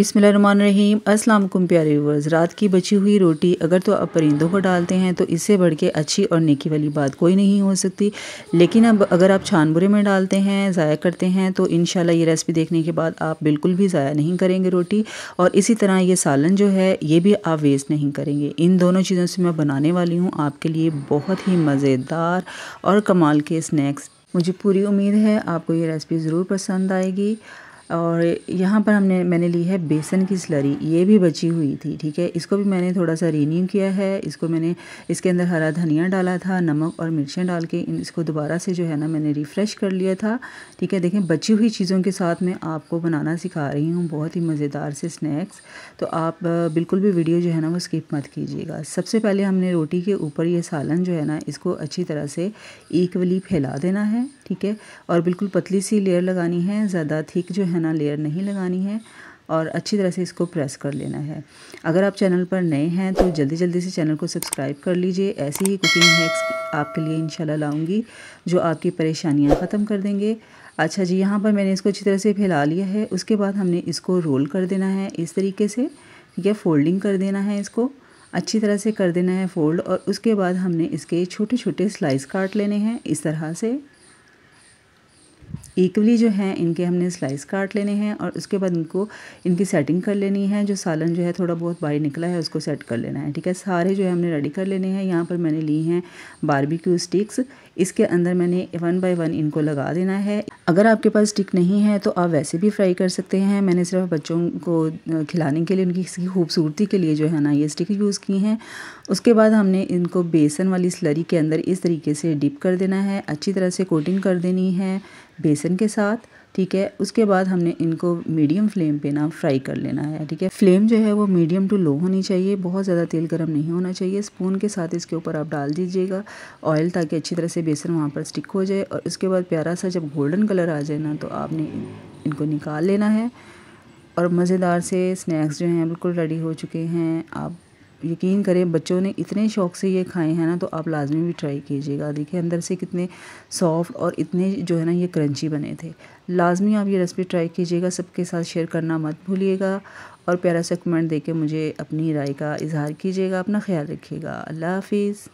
अस्सलाम असलम प्यारे व्यूवर्स रात की बची हुई रोटी अगर तो आप परिंदों को डालते हैं तो इससे बढ़ के अच्छी और नेकी वाली बात कोई नहीं हो सकती लेकिन अब अगर आप छानबुरे में डालते हैं ज़ाया करते हैं तो इन ये रेसिपी देखने के बाद आप बिल्कुल भी ज़ाया नहीं करेंगे रोटी और इसी तरह ये सालन जो है ये भी आप वेस्ट नहीं करेंगे इन दोनों चीज़ों से मैं बनाने वाली हूँ आपके लिए बहुत ही मज़ेदार और कमाल के स्नैक्स मुझे पूरी उम्मीद है आपको ये रेसिपी ज़रूर पसंद आएगी और यहाँ पर हमने मैंने ली है बेसन की स्लरी ये भी बची हुई थी ठीक है इसको भी मैंने थोड़ा सा रीन्यू किया है इसको मैंने इसके अंदर हरा धनिया डाला था नमक और मिर्चें डाल के इसको दोबारा से जो है ना मैंने रिफ़्रेश कर लिया था ठीक है देखें बची हुई चीज़ों के साथ मैं आपको बनाना सिखा रही हूँ बहुत ही मज़ेदार से स्नैक्स तो आप बिल्कुल भी वीडियो जो है ना वो स्किप मत कीजिएगा सबसे पहले हमने रोटी के ऊपर ये सालन जो है ना इसको अच्छी तरह से इक्वली फैला देना है ठीक है और बिल्कुल पतली सी लेयर लगानी है ज़्यादा थिक जो है है ना लेयर नहीं लगानी है और अच्छी तरह से इसको प्रेस कर लेना है अगर आप चैनल पर नए हैं तो जल्दी जल्दी से चैनल को सब्सक्राइब कर लीजिए ऐसी ही कुकिंग हैक्स आपके लिए इंशाल्लाह लाऊंगी जो आपकी परेशानियां ख़त्म कर देंगे अच्छा जी यहाँ पर मैंने इसको अच्छी तरह से फैला लिया है उसके बाद हमने इसको रोल कर देना है इस तरीके से ठीक है फोल्डिंग कर देना है इसको अच्छी तरह से कर देना है फोल्ड और उसके बाद हमने इसके छोटे छोटे स्लाइस काट लेने हैं इस तरह से इक्वली जो है इनके हमने स्लाइस काट लेने हैं और उसके बाद इनको इनकी सेटिंग कर लेनी है जो सालन जो है थोड़ा बहुत बाहर निकला है उसको सेट कर लेना है ठीक है सारे जो है हमने रेडी कर लेने हैं यहाँ पर मैंने ली हैं बारबेक्यू स्टिक्स इसके अंदर मैंने वन बाय वन इनको लगा देना है अगर आपके पास स्टिक नहीं है तो आप वैसे भी फ्राई कर सकते हैं मैंने सिर्फ बच्चों को खिलाने के लिए उनकी इसकी खूबसूरती के लिए जो है ना ये स्टिक यूज़ की हैं उसके बाद हमने इनको बेसन वाली स्लरी के अंदर इस तरीके से डिप कर देना है अच्छी तरह से कोटिंग कर देनी है बेसन के साथ ठीक है उसके बाद हमने इनको मीडियम फ्लेम पे ना फ्राई कर लेना है ठीक है फ्लेम जो है वो मीडियम टू लो होनी चाहिए बहुत ज़्यादा तेल गर्म नहीं होना चाहिए स्पून के साथ इसके ऊपर आप डाल दीजिएगा ऑयल ताकि अच्छी तरह से बेसन वहाँ पर स्टिक हो जाए और उसके बाद प्यारा सा जब गोल्डन कलर आ जाए ना तो आपने इनको निकाल लेना है और मज़ेदार से स्नैक्स जो हैं बिल्कुल रेडी हो चुके हैं आप यकीन करें बच्चों ने इतने शौक़ से ये खाए हैं ना तो आप लाजमी भी ट्राई कीजिएगा देखिए अंदर से कितने सॉफ्ट और इतने जो है ना ये क्रंची बने थे लाजमी आप ये रेसिपी ट्राई कीजिएगा सबके साथ शेयर करना मत भूलिएगा और प्यारा सा कमेंट देके मुझे अपनी राय का इजहार कीजिएगा अपना ख्याल रखिएगा अल्लाह हाफिज़